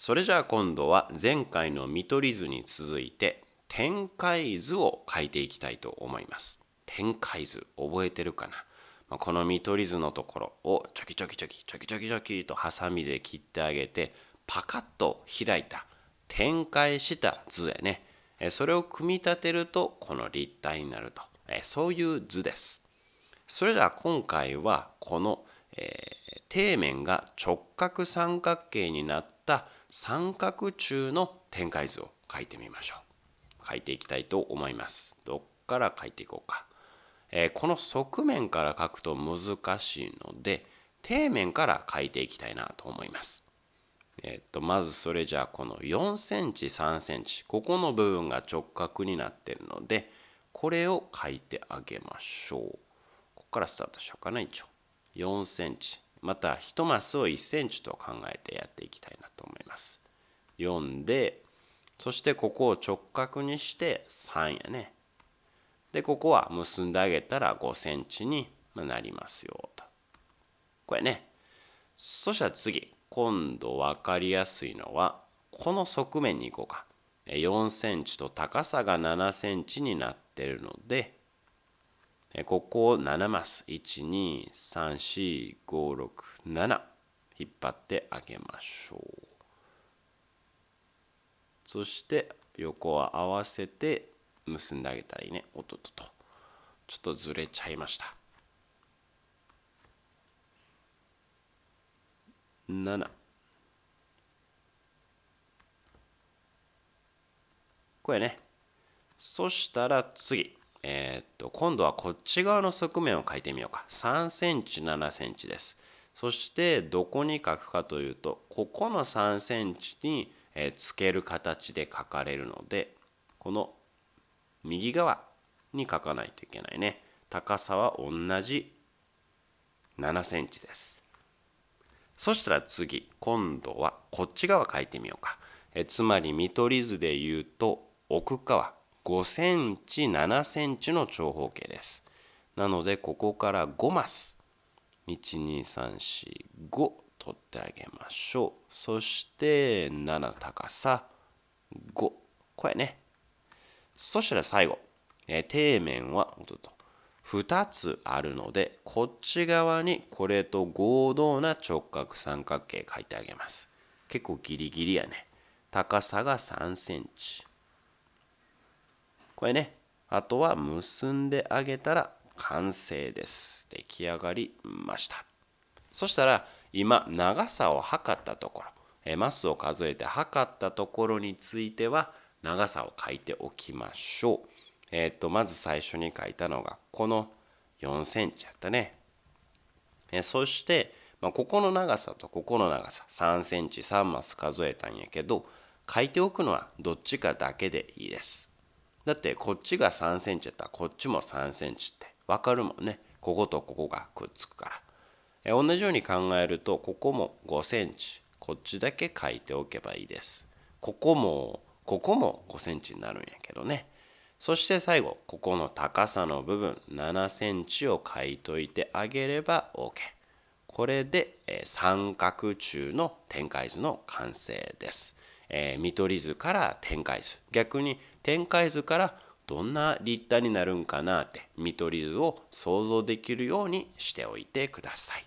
それじゃあ今度は前回の見取り図に続いて展開図を書いていきたいと思います。展開図覚えてるかな、まあ、この見取り図のところをちょきちょきちょきちょきちょきちょきとハサミで切ってあげてパカッと開いた展開した図だね。それを組み立てるとこの立体になるとそういう図です。それでは今回はこの、えー、底面が直角三角形になっった三角柱の展開図を書いてみましょう書いていきたいと思いますどっから書いていこうか、えー、この側面から書くと難しいので底面から書いていきたいなと思いますえっとまずそれじゃあこの 4cm3cm ここの部分が直角になってるのでこれを書いてあげましょうここからスタートしようかな一応 4cm また1マスを 1cm と考えてやっていきたいなと思います4でそしてここを直角にして3やねでここは結んであげたら 5cm になりますよとこれねそしたら次今度分かりやすいのはこの側面に行こうか4センチと高さが7センチになってるのでここを7マス1234567引っ張ってあげましょうそして横は合わせて結んであげたらいいねおっとっととちょっとずれちゃいました7これねそしたら次えー、っと今度はこっち側の側面を書いてみようか 3cm7cm ですそしてどこに書くかというとここの 3cm に、えつける形で書かれるのでこの右側に書かないといけないね高さは同じ7センチですそしたら次今度はこっち側書いてみようかえつまり見取り図で言うと奥側5センチ7センチの長方形ですなのでここから5マス12345取ってあげましょうそして7高さ5これねそしたら最後、え底面はおとと2つあるのでこっち側にこれと合同な直角三角形書いてあげます結構ギリギリやね高さが3センチこれね、あとは結んであげたら完成です。出来上がりました。そしたら、今、長さを測ったところ、マスを数えて測ったところについては、長さを書いておきましょう。えっ、ー、と、まず最初に書いたのが、この4センチやったね。えそして、まあ、ここの長さとここの長さ3センチ3マス数えたんやけど書いておくのはどっちかだけでいいです。だってこっちが3センチやったらこっちも3センチって分かるもんねこことここがくっつくからえ同じように考えるとここも5センチこっちだけ書いておけばいいですここもここも5センチになるんやけどねそして最後ここの高さの部分7センチを書いといてあげれば OK これで、え三角柱の展開図の完成です、え見取り図から展開図逆に展開図からどんな立体になるんかなって見取り図を想像できるようにしておいてください。